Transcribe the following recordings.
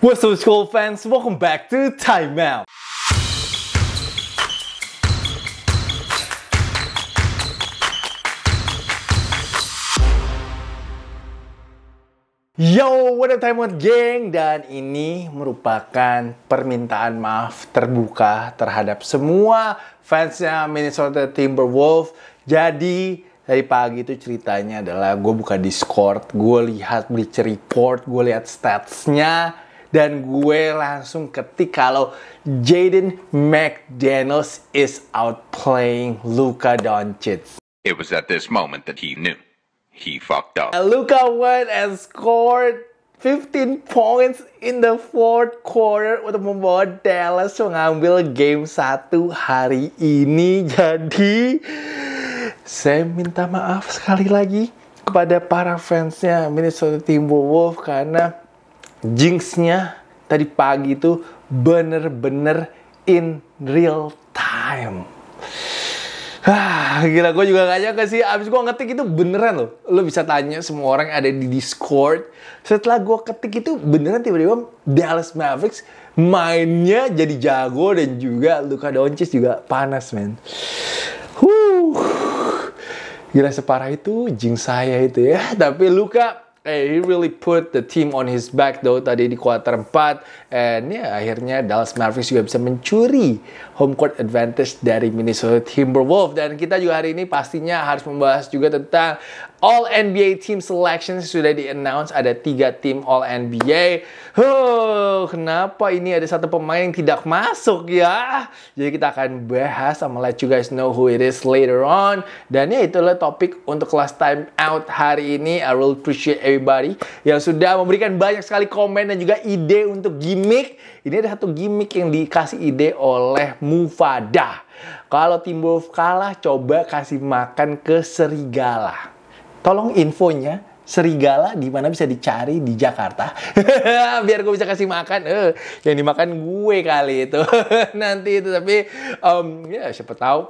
What's up school fans, welcome back to Time Out. Yo, what up Time Out geng? Dan ini merupakan permintaan maaf terbuka terhadap semua fansnya Minnesota Timberwolves. Jadi, dari pagi itu ceritanya adalah gue buka Discord, gue lihat Bleacher Report, gue lihat statsnya, dan gue langsung ketik kalau Jaden McDaniels is outplaying Luka Doncic. It was at this moment that he knew he fucked up. And Luka went and scored 15 points in the fourth quarter untuk membawa Dallas mengambil game satu hari ini. Jadi saya minta maaf sekali lagi kepada para fansnya Minnesota Timberwolves karena jinxnya tadi pagi itu bener-bener in real time. Ah, gila gue juga gak nyangka sih Abis gue ngetik itu beneran loh Lo bisa tanya semua orang yang ada di Discord Setelah gue ketik itu beneran tiba-tiba Dallas Mavericks mainnya jadi jago Dan juga Luka Doncic juga panas men huh. Gila separah itu jing saya itu ya Tapi Luka Hey, eh, he really put the team on his back though tadi di kuarter 4 and yeah, akhirnya Dallas Mavericks juga bisa mencuri home court advantage dari Minnesota Timberwolves dan kita juga hari ini pastinya harus membahas juga tentang All NBA team selection sudah di announce ada tiga tim All NBA. Huh, kenapa ini ada satu pemain yang tidak masuk ya? Jadi kita akan bahas sama let you guys know who it is later on. Dan ya itulah topik untuk last time out hari ini. I will appreciate everybody yang sudah memberikan banyak sekali komen dan juga ide untuk gimmick. Ini ada satu gimmick yang dikasih ide oleh Mufada. Kalau timbul kalah, coba kasih makan ke serigala. Tolong infonya serigala di mana bisa dicari di Jakarta. Biar gue bisa kasih makan. Eh, yang dimakan gue kali itu. Nanti itu tapi um, ya siapa tahu.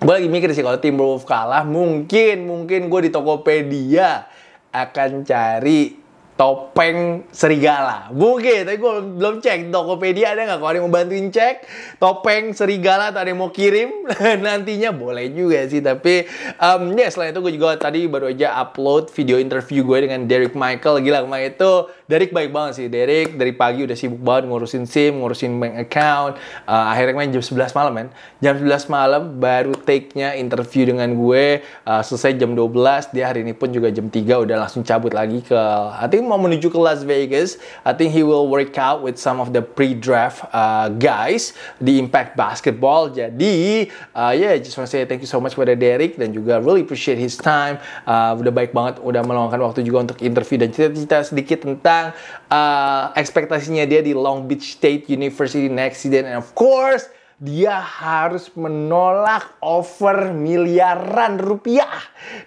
Gue lagi mikir sih kalau tim Wolf kalah mungkin mungkin gue di Tokopedia akan cari topeng serigala. Mungkin, tapi gue belum cek. Tokopedia ada nggak? Kalau ada yang mau bantuin cek, topeng serigala atau ada yang mau kirim, nantinya boleh juga sih. Tapi, um, ya yeah, selain itu gue juga tadi baru aja upload video interview gue dengan Derek Michael. Gila, kemarin itu Derek baik banget sih. Derek dari pagi udah sibuk banget ngurusin SIM, ngurusin bank account. Uh, akhirnya main jam 11 malam, men. Jam 11 malam baru take-nya interview dengan gue. Uh, selesai jam 12, dia hari ini pun juga jam 3 udah langsung cabut lagi ke... hati mau menuju ke Las Vegas, I think he will work out with some of the pre-draft uh, guys di Impact Basketball. Jadi, uh, yeah, just to say thank you so much kepada Derek dan juga really appreciate his time. Uh, udah baik banget, udah meluangkan waktu juga untuk interview dan cerita-cerita sedikit tentang uh, ekspektasinya dia di Long Beach State University next season and of course dia harus menolak over miliaran rupiah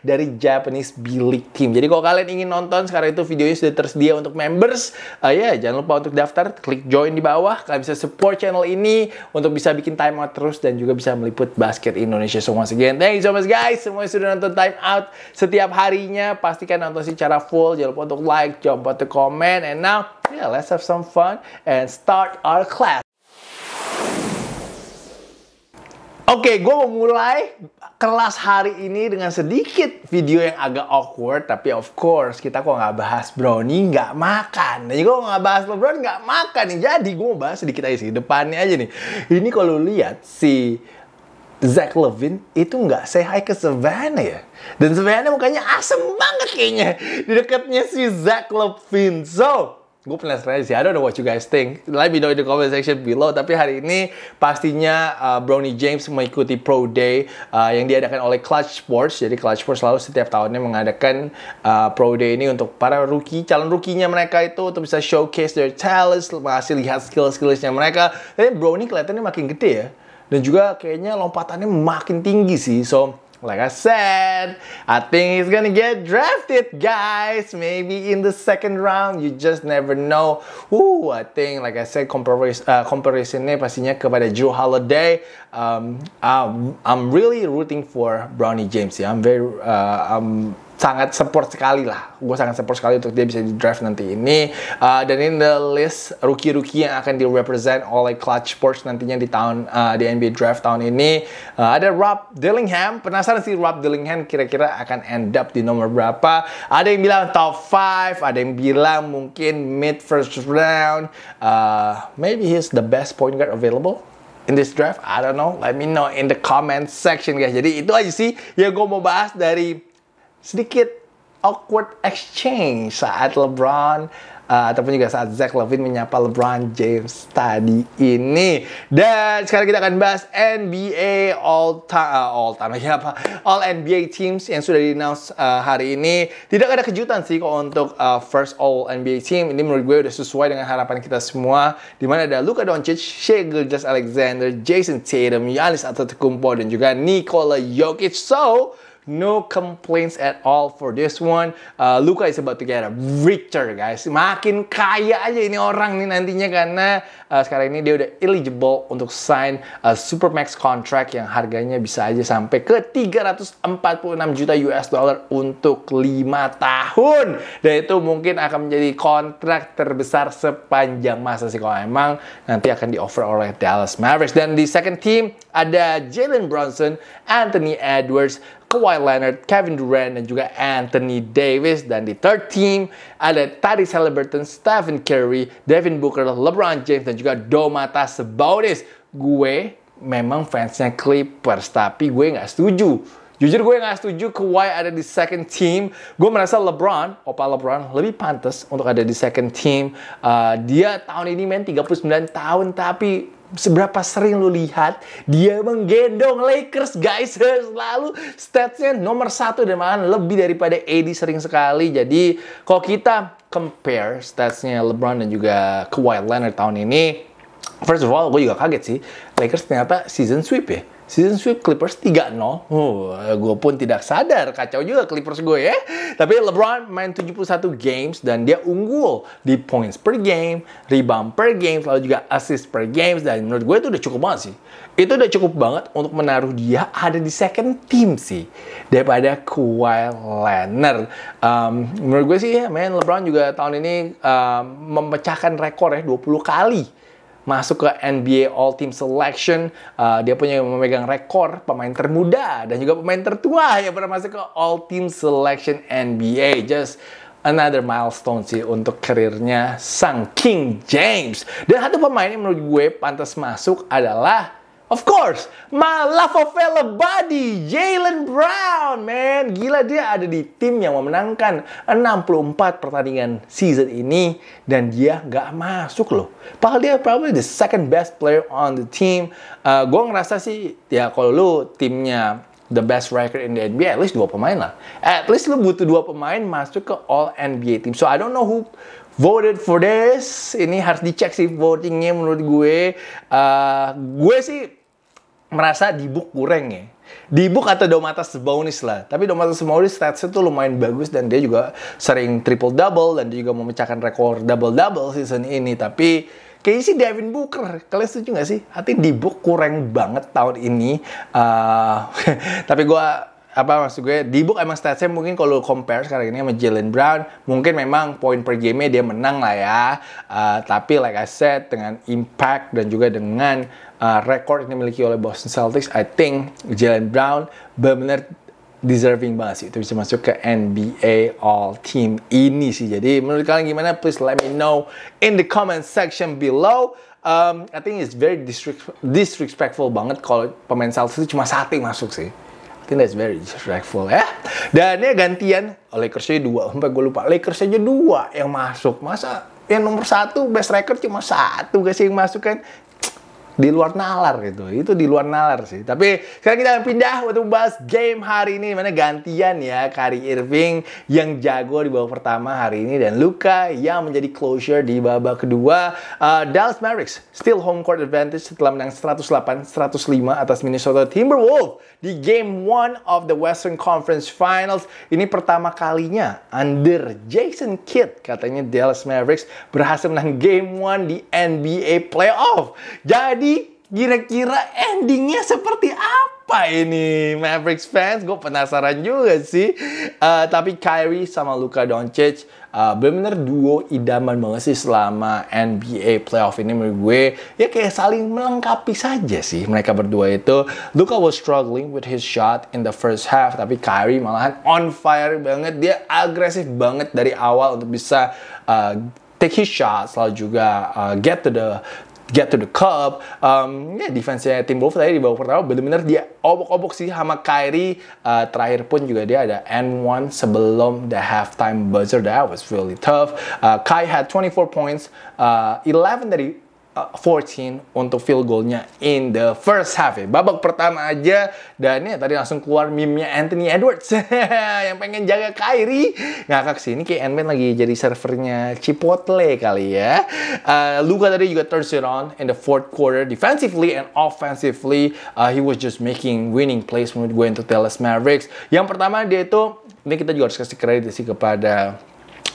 dari Japanese bilik tim. Team. Jadi kalau kalian ingin nonton sekarang itu videonya sudah tersedia untuk members. Uh, ya, yeah, jangan lupa untuk daftar, klik join di bawah. Kalian bisa support channel ini untuk bisa bikin time out terus dan juga bisa meliput basket Indonesia. So once thank you so much guys. Semua sudah nonton time out setiap harinya. Pastikan nonton secara full. Jangan lupa untuk like, jangan lupa untuk comment. And now, yeah, let's have some fun and start our class. Oke, okay, gue mau mulai kelas hari ini dengan sedikit video yang agak awkward, tapi of course kita kok nggak bahas brownie nggak makan. Nah, jadi gue nggak bahas LeBron nggak makan nih. Jadi gue mau bahas sedikit aja sih depannya aja nih. Ini kalau lihat si Zach Levine itu nggak say hi ke Savannah ya. Dan Savannah mukanya asem banget kayaknya di dekatnya si Zach Levine. So, gue penasaran sih. I don't know what you guys think. Let me know in the comment section below. Tapi hari ini pastinya uh, Brownie James mengikuti Pro Day uh, yang diadakan oleh Clutch Sports. Jadi Clutch Sports selalu setiap tahunnya mengadakan uh, Pro Day ini untuk para rookie, calon rukinya mereka itu untuk bisa showcase their talents, masih lihat skill skillnya mereka. Tapi Brownie kelihatannya makin gede ya. Dan juga kayaknya lompatannya makin tinggi sih. So, like I said, I think he's gonna get drafted, guys. Maybe in the second round, you just never know. Ooh, I think, like I said, uh, comparison. uh, eh, comparisonnya pastinya kepada Drew Holiday. Um, I'm, I'm really rooting for Brownie James. Yeah, I'm very, uh, I'm sangat support sekali lah. Gue sangat support sekali untuk dia bisa di draft nanti ini. Uh, dan ini the list rookie-rookie yang akan di represent oleh Clutch Sports nantinya di tahun uh, di NBA draft tahun ini. Uh, ada Rob Dillingham. Penasaran sih Rob Dillingham kira-kira akan end up di nomor berapa? Ada yang bilang top 5, ada yang bilang mungkin mid first round. Uh, maybe he's the best point guard available in this draft. I don't know. Let me know in the comment section guys. Jadi itu aja sih yang gue mau bahas dari sedikit awkward exchange saat LeBron uh, ataupun juga saat Zach Levine menyapa LeBron James tadi ini. Dan sekarang kita akan bahas NBA eh, All Time uh, All Time ya apa? All NBA teams yang sudah di announce uh, eh, hari ini. Tidak ada kejutan sih kok untuk uh, first All NBA team. Ini menurut gue udah sesuai dengan harapan kita semua di mana ada Luka Doncic, Shea Gilgeous Alexander, Jason Tatum, Giannis Antetokounmpo dan juga Nikola Jokic. So, No complaints at all for this one. Uh, Luka is about to get a richer guys. Makin kaya aja ini orang nih nantinya karena uh, sekarang ini dia udah eligible untuk sign a supermax contract yang harganya bisa aja sampai ke 346 juta US dollar untuk 5 tahun. Dan itu mungkin akan menjadi kontrak terbesar sepanjang masa sih kalau emang nanti akan di offer oleh Dallas Mavericks. Dan di second team ada Jalen Bronson, Anthony Edwards, Kawhi Leonard, Kevin Durant, dan juga Anthony Davis. Dan di third team ada Tyrese Halliburton, Stephen Curry, Devin Booker, LeBron James, dan juga Domantas Sabonis. Gue memang fansnya Clippers, tapi gue nggak setuju Jujur gue nggak setuju Kawhi ada di second team. Gue merasa LeBron, opa LeBron lebih pantas untuk ada di second team. Uh, dia tahun ini main 39 tahun tapi seberapa sering lu lihat dia menggendong Lakers guys selalu statsnya nomor satu dan malah lebih daripada AD sering sekali jadi kalau kita compare statsnya LeBron dan juga Kawhi Leonard tahun ini first of all gue juga kaget sih Lakers ternyata season sweep ya Season sweep Clippers 3-0. Oh, gue pun tidak sadar. Kacau juga Clippers gue ya. Tapi LeBron main 71 games dan dia unggul di points per game, rebound per game, lalu juga assist per game. Dan menurut gue itu udah cukup banget sih. Itu udah cukup banget untuk menaruh dia ada di second team sih. Daripada Kawhi Leonard. Um, menurut gue sih, main LeBron juga tahun ini um, memecahkan rekor ya 20 kali masuk ke NBA All Team Selection. Uh, dia punya memegang rekor pemain termuda dan juga pemain tertua yang pernah masuk ke All Team Selection NBA. Just another milestone sih untuk karirnya sang King James. Dan satu pemain yang menurut gue pantas masuk adalah Of course, my love of buddy, Jalen Brown, man. Gila dia ada di tim yang memenangkan 64 pertandingan season ini. Dan dia nggak masuk loh. Padahal dia probably the second best player on the team. Uh, eh, Gue ngerasa sih, ya kalau lu timnya the best record in the NBA, at least dua pemain lah. At least lu butuh dua pemain masuk ke All NBA team. So I don't know who voted for this. Ini harus dicek sih votingnya menurut gue. Uh, gue sih merasa Dibuk kurang ya. Dibuk atau Domatas Sabonis lah. Tapi Domatas Sabonis statsnya tuh lumayan bagus dan dia juga sering triple double dan dia juga memecahkan rekor double double season ini. Tapi kayaknya sih Devin Booker. Kalian setuju gak sih? hati Dibuk kurang banget tahun ini. Uh, tapi gue apa maksud gue Dibuk emang statsnya mungkin kalau compare sekarang ini sama Jalen Brown mungkin memang poin per game dia menang lah ya uh, tapi like I said dengan impact dan juga dengan uh, rekor yang dimiliki oleh Boston Celtics, I think Jalen Brown benar-benar deserving banget sih itu bisa masuk ke NBA All Team ini sih. Jadi menurut kalian gimana? Please let me know in the comment section below. Um, I think it's very disrespectful banget kalau pemain Celtics itu cuma satu yang masuk sih. I think that's very disrespectful ya. Dan ya gantian, Lakers aja dua, sampai gue lupa. Lakers aja dua yang masuk. Masa yang nomor satu best record cuma satu guys yang masuk kan? di luar nalar gitu. Itu di luar nalar sih. Tapi sekarang kita akan pindah untuk bahas game hari ini mana gantian ya Kari Irving yang jago di babak pertama hari ini dan Luka yang menjadi closure di babak kedua. Uh, Dallas Mavericks still home court advantage setelah menang 108-105 atas Minnesota Timberwolves di game one of the Western Conference Finals. Ini pertama kalinya under Jason Kidd katanya Dallas Mavericks berhasil menang game one di NBA playoff. Jadi jadi kira-kira endingnya seperti apa ini Mavericks fans? Gue penasaran juga sih. Uh, tapi Kyrie sama Luka Doncic uh, eh, benar-benar duo idaman banget sih selama NBA playoff ini menurut gue. Ya kayak saling melengkapi saja sih mereka berdua itu. Luka was struggling with his shot in the first half, tapi Kyrie malahan on fire banget. Dia agresif banget dari awal untuk bisa uh, take his shot selalu juga uh, get to the get to the cup. Um, ya defense-nya tim Wolves tadi di babak pertama benar-benar dia obok-obok sih sama Kyrie. Uh, terakhir pun juga dia ada n 1 sebelum the halftime buzzer. That was really tough. Uh, Kai had 24 points, uh, 11 dari 14 untuk field goalnya in the first half ya. Babak pertama aja dan ya tadi langsung keluar meme-nya Anthony Edwards yang pengen jaga Kyrie ngakak sih ini kayak ant lagi jadi servernya Chipotle kali ya. Uh, Luka tadi juga turns it on in the fourth quarter defensively and offensively uh, he was just making winning plays menurut gue untuk Dallas Mavericks. Yang pertama dia itu ini kita juga harus kasih kredit sih kepada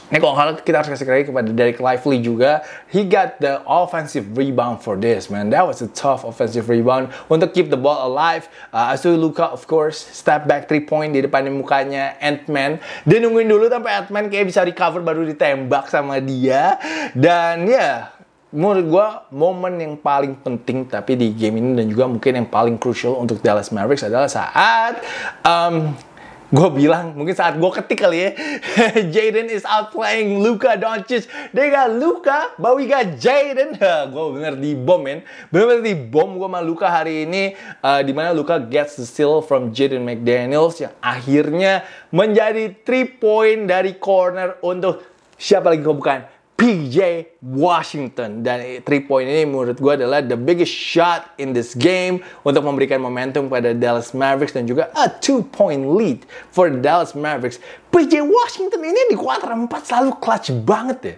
ini kalau salah kita harus kasih kredit kepada Derek Lively juga. He got the offensive rebound for this man. That was a tough offensive rebound untuk keep the ball alive. Uh, Asu Luka of course step back three point di depan mukanya Ant-Man. Dia nungguin dulu sampai Ant-Man kayak bisa recover baru ditembak sama dia. Dan ya yeah, menurut gue momen yang paling penting tapi di game ini dan juga mungkin yang paling crucial untuk Dallas Mavericks adalah saat um, gue bilang mungkin saat gue ketik kali ya Jaden is out playing Luka Doncic dia gak Luka bawi gak Jaden gue bener di bom men bener, bener di bom gue sama Luka hari ini uh, eh, dimana Luka gets the steal from Jaden McDaniels yang akhirnya menjadi 3 point dari corner untuk siapa lagi gue bukan PJ Washington dan 3 point ini menurut gue adalah the biggest shot in this game untuk memberikan momentum pada Dallas Mavericks dan juga a 2 point lead for Dallas Mavericks. PJ Washington ini di kuarter 4 selalu clutch banget ya.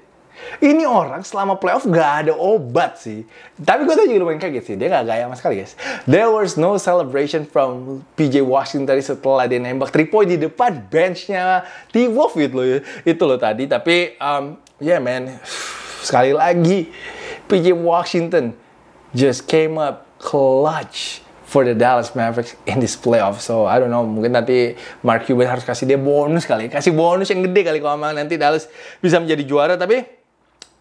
Ini orang selama playoff gak ada obat sih. Tapi gue tuh juga lumayan kaget sih. Dia gak gaya sama sekali guys. There was no celebration from PJ Washington tadi setelah dia nembak 3 point di depan benchnya T-Wolf gitu loh. Ya. Itu loh tadi. Tapi um, yeah man, sekali lagi PJ Washington just came up clutch for the Dallas Mavericks in this playoff. So I don't know, mungkin nanti Mark Cuban harus kasih dia bonus kali, kasih bonus yang gede kali kalau memang nanti Dallas bisa menjadi juara. Tapi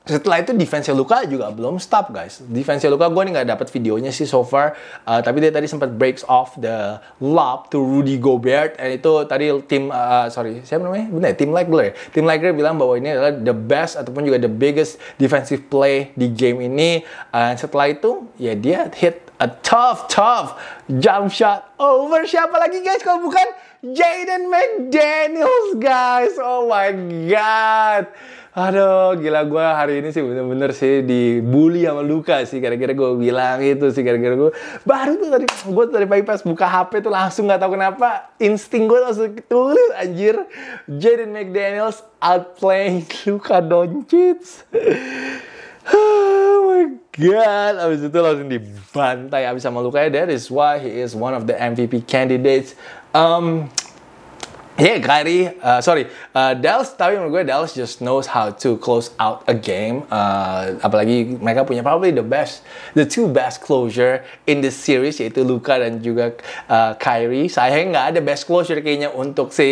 setelah itu defense Luka juga belum stop guys. Defense Luka gue nih nggak dapat videonya sih so far, uh, tapi dia tadi sempat breaks off the lob to Rudy Gobert, dan itu tadi tim uh, sorry siapa namanya? Bener, tim Legler. Ya? Tim Legler bilang bahwa ini adalah the best ataupun juga the biggest defensive play di game ini. Uh, setelah itu ya dia hit a tough tough jump shot over siapa lagi guys kalau bukan Jaden McDaniels guys. Oh my god. Aduh, gila gue hari ini sih bener-bener sih dibully sama Luka sih. kira-kira gue bilang itu sih, kira-kira gue. Baru tuh tadi, gue tadi pagi pas buka HP tuh langsung gak tahu kenapa. Insting gue langsung tulis, anjir. Jaden McDaniels outplaying Luka Doncic god abis itu langsung dibantai abis sama Luka that is why he is one of the MVP candidates um, Yeah, Kyrie, uh, sorry, uh, Dallas, tapi menurut gue Dallas just knows how to close out a game. Uh, apalagi mereka punya probably the best, the two best closure in the series, yaitu Luka dan juga uh, Kyrie. Saya nggak ada best closure kayaknya untuk si,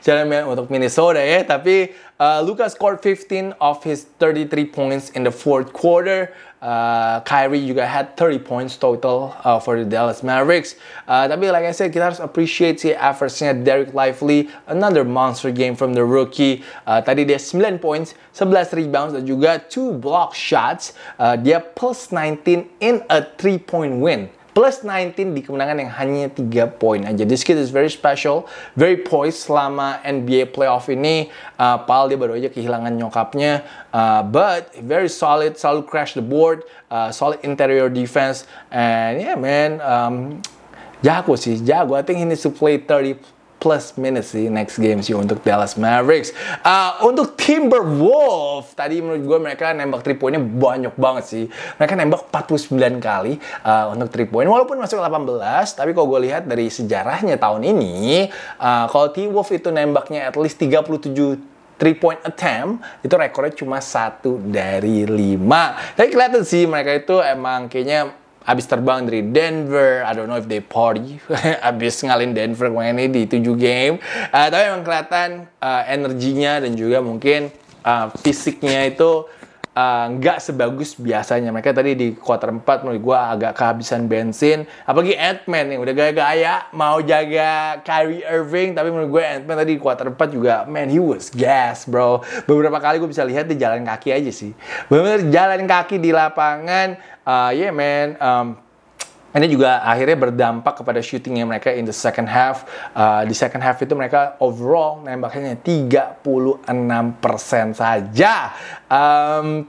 Jeremy, untuk Minnesota ya, tapi uh, Luka scored 15 of his 33 points in the fourth quarter. Uh, Kyrie juga had 30 points total uh, for the Dallas Mavericks. Uh, tapi like I said, kita harus appreciate si effortsnya Derek Lively, another monster game from the rookie. Uh, tadi dia 9 points, 11 rebounds dan juga 2 block shots. Uh, dia plus 19 in a 3 point win plus 19 di kemenangan yang hanya 3 poin aja. This kid is very special, very poised selama NBA playoff ini. Uh, Paul dia baru aja kehilangan nyokapnya, uh, but very solid, selalu crash the board, uh, solid interior defense, and yeah man, um, jago sih, jago. I think he needs to play 30 plus minus sih, next games sih untuk Dallas Mavericks. Uh, untuk Timberwolves, tadi menurut gue mereka nembak 3 poinnya banyak banget sih. Mereka nembak 49 kali uh, untuk 3 point. Walaupun masuk 18, tapi kalau gue lihat dari sejarahnya tahun ini, uh, kalau T-Wolf itu nembaknya at least 37 3 point attempt itu rekornya cuma satu dari lima. Tapi kelihatan sih mereka itu emang kayaknya habis terbang dari Denver, I don't know if they party, habis ngalin Denver kemarin ini di 7 game. Uh, tapi emang kelihatan uh, energinya dan juga mungkin uh, fisiknya itu Eh, nggak uh, sebagus biasanya. Mereka tadi di quarter 4 menurut gue agak kehabisan bensin. Apalagi Edman yang udah gaya-gaya mau jaga Kyrie Irving. Tapi menurut gue Edman tadi di quarter 4 juga, man he was gas bro. Beberapa kali gue bisa lihat di jalan kaki aja sih. Bener jalan kaki di lapangan. Uh, yeah man, um, ini juga akhirnya berdampak kepada syutingnya mereka in the second half. Uh, di second half itu mereka overall nembaknya 36% saja. Um,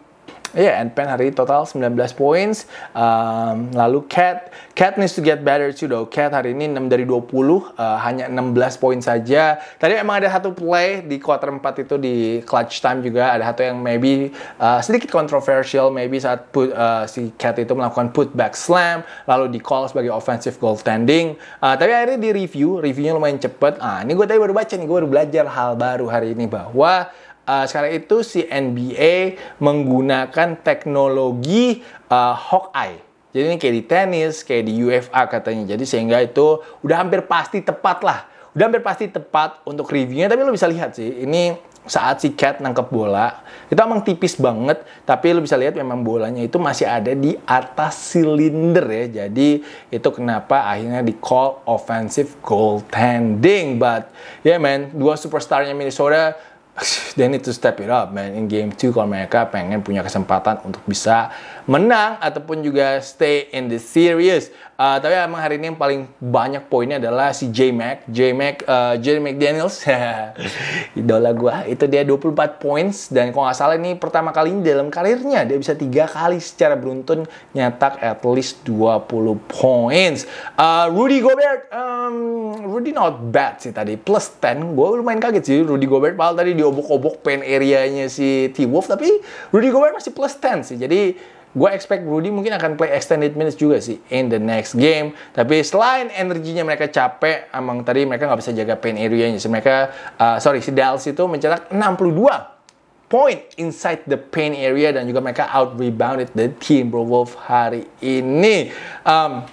Iya, yeah, and Pen hari ini total 19 points. Um, lalu Cat, Cat needs to get better too though. Cat hari ini 6 dari 20, uh, hanya 16 poin saja. Tadi emang ada satu play di quarter 4 itu di clutch time juga ada satu yang maybe uh, sedikit kontroversial, maybe saat put, uh, si Cat itu melakukan putback slam, lalu di call sebagai offensive goaltending. Uh, tapi akhirnya di review, reviewnya lumayan cepet. Ah, ini gue tadi baru baca nih, gue baru belajar hal baru hari ini bahwa uh, sekarang itu si NBA menggunakan teknologi uh, Hawkeye. Jadi ini kayak di tenis, kayak di UFA katanya. Jadi sehingga itu udah hampir pasti tepat lah. Udah hampir pasti tepat untuk reviewnya. Tapi lo bisa lihat sih, ini saat si Cat nangkep bola, itu emang tipis banget. Tapi lo bisa lihat memang bolanya itu masih ada di atas silinder ya. Jadi itu kenapa akhirnya di call offensive goaltending. But yeah man, dua superstarnya Minnesota they need to step it up man in game 2 kalau mereka pengen punya kesempatan untuk bisa menang ataupun juga stay in the series Uh, tapi emang hari ini yang paling banyak poinnya adalah si J-Mac. J-Mac, uh, eh, Mac Daniels Idola gue. Itu dia 24 points. Dan kalau nggak salah ini pertama kali ini dalam karirnya. Dia bisa tiga kali secara beruntun nyetak at least 20 points. Uh, Rudy Gobert. Um, Rudy not bad sih tadi. Plus 10. Gue lumayan kaget sih Rudy Gobert. Padahal tadi diobok-obok pen areanya si T-Wolf. Tapi Rudy Gobert masih plus 10 sih. Jadi gue expect Rudy mungkin akan play extended minutes juga sih in the next game. Tapi selain energinya mereka capek, emang tadi mereka nggak bisa jaga paint area-nya. So, mereka, uh, sorry, si Dallas itu mencetak 62 point inside the paint area dan juga mereka out rebounded the team Bro Wolf hari ini. Um,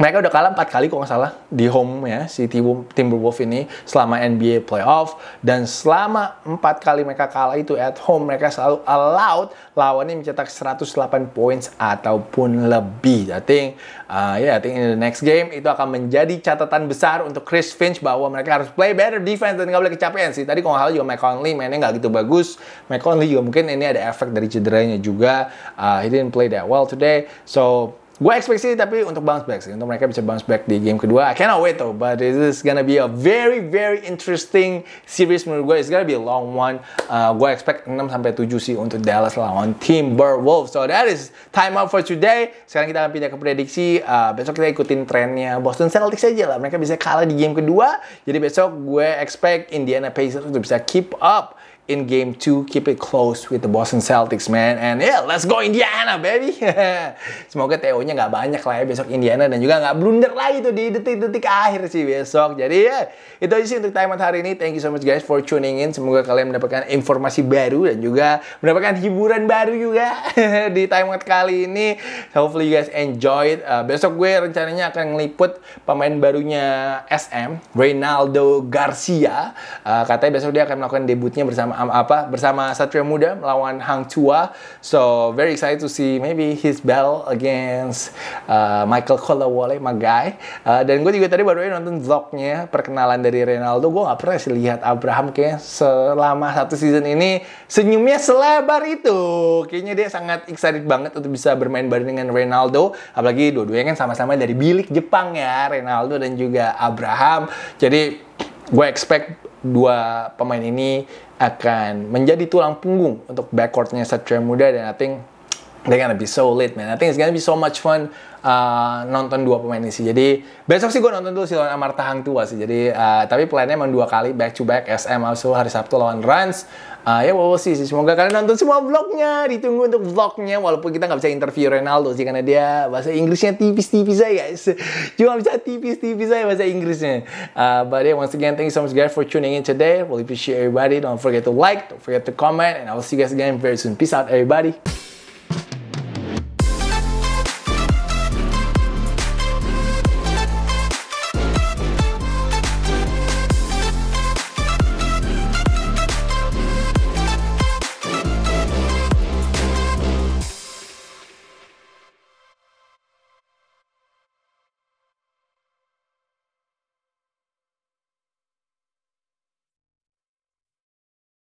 mereka udah kalah empat kali kok nggak salah di home ya si Timberwolves ini selama NBA playoff dan selama empat kali mereka kalah itu at home mereka selalu allowed lawannya mencetak 108 points ataupun lebih. I think uh, ya yeah, I think in the next game itu akan menjadi catatan besar untuk Chris Finch bahwa mereka harus play better defense dan nggak boleh kecapean sih. Tadi kalau hal juga Mike Conley mainnya nggak gitu bagus. Mike Conley juga mungkin ini ada efek dari cederanya juga. Uh, he didn't play that well today. So gue ekspektasi tapi untuk bounce back sih untuk mereka bisa bounce back di game kedua I cannot wait though but this is gonna be a very very interesting series menurut gue it's gonna be a long one uh, gue expect 6 sampai 7 sih untuk Dallas lawan Timberwolves so that is time out for today sekarang kita akan pindah ke prediksi uh, besok kita ikutin trennya Boston Celtics aja lah mereka bisa kalah di game kedua jadi besok gue expect Indiana Pacers untuk bisa keep up in game two. Keep it close with the Boston Celtics, man. And yeah, let's go Indiana, baby. Semoga TO-nya nggak banyak lah ya besok Indiana dan juga nggak blunder lagi tuh di detik-detik akhir sih besok. Jadi ya, yeah, itu aja sih untuk timeout hari ini. Thank you so much guys for tuning in. Semoga kalian mendapatkan informasi baru dan juga mendapatkan hiburan baru juga di timeout kali ini. Hopefully you guys enjoy it. Uh, besok gue rencananya akan ngeliput pemain barunya SM, Reynaldo Garcia. Uh, katanya besok dia akan melakukan debutnya bersama apa bersama Satria Muda melawan Hang Tua. So very excited to see maybe his battle against uh, Michael Colawole, my guy. Uh, dan gue juga tadi baru aja nonton vlognya perkenalan dari Ronaldo. Gue nggak pernah sih lihat Abraham kayak selama satu season ini senyumnya selebar itu. Kayaknya dia sangat excited banget untuk bisa bermain bareng dengan Ronaldo. Apalagi dua-duanya kan sama-sama dari bilik Jepang ya, Ronaldo dan juga Abraham. Jadi gue expect dua pemain ini akan menjadi tulang punggung untuk backcourtnya Satria Muda dan I think they're gonna be so lit man. I think it's gonna be so much fun uh, nonton dua pemain ini sih. Jadi besok sih gue nonton dulu sih lawan Amarta Hang Tua sih. Jadi uh, tapi plannya emang dua kali back to back SM also hari Sabtu lawan Rans uh, ya Wowosi sih. Semoga kalian nonton semua vlognya. Ditunggu untuk vlognya. Walaupun kita nggak bisa interview Ronaldo sih. Karena dia bahasa Inggrisnya tipis-tipis aja guys. Cuma bisa tipis-tipis aja bahasa Inggrisnya. Uh, but yeah, once again, thank you so much guys for tuning in today. We'll appreciate everybody. Don't forget to like, don't forget to comment. And I will see you guys again very soon. Peace out everybody.